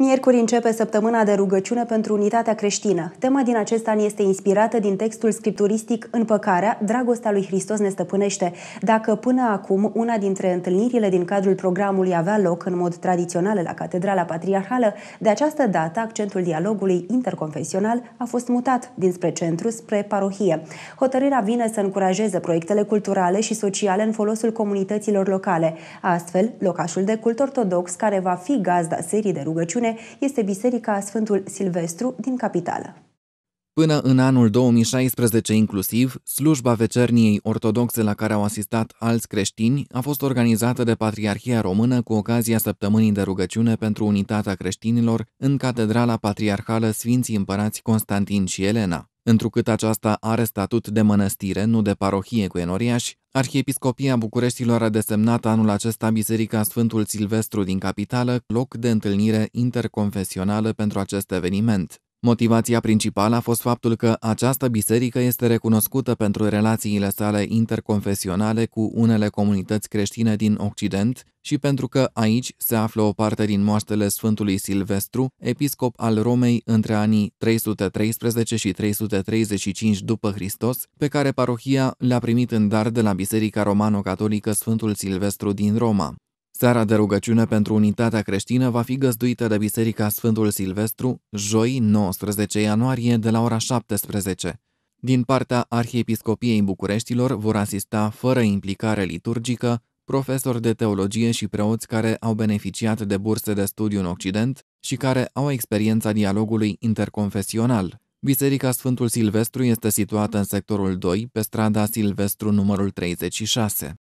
Miercuri începe săptămâna de rugăciune pentru unitatea creștină. Tema din acest an este inspirată din textul scripturistic Împăcarea, dragostea lui Hristos ne stăpânește. Dacă până acum una dintre întâlnirile din cadrul programului avea loc în mod tradițional la Catedrala Patriarhală, de această dată accentul dialogului interconfesional a fost mutat dinspre centru spre parohie. Hotărârea vine să încurajeze proiectele culturale și sociale în folosul comunităților locale. Astfel, locașul de cult ortodox, care va fi gazda serii de rugăciune, numele este Biserica Sfântul Silvestru din capitală. Până în anul 2016 inclusiv, slujba vecerniei ortodoxe la care au asistat alți creștini a fost organizată de Patriarhia Română cu ocazia săptămânii de rugăciune pentru unitatea creștinilor în Catedrala Patriarhală Sfinții Împărați Constantin și Elena. Întrucât aceasta are statut de mănăstire, nu de parohie cu enoriași, Arhiepiscopia Bucureștilor a desemnat anul acesta Biserica Sfântul Silvestru din capitală, loc de întâlnire interconfesională pentru acest eveniment. Motivația principală a fost faptul că această biserică este recunoscută pentru relațiile sale interconfesionale cu unele comunități creștine din Occident și pentru că aici se află o parte din moaștele Sfântului Silvestru, episcop al Romei între anii 313 și 335 după Hristos, pe care parohia le-a primit în dar de la Biserica Romano-Catolică Sfântul Silvestru din Roma. Seara de rugăciune pentru unitatea creștină va fi găzduită de Biserica Sfântul Silvestru, joi 19 ianuarie de la ora 17. Din partea Arhiepiscopiei Bucureștilor vor asista, fără implicare liturgică, profesori de teologie și preoți care au beneficiat de burse de studiu în Occident și care au experiența dialogului interconfesional. Biserica Sfântul Silvestru este situată în sectorul 2, pe strada Silvestru numărul 36.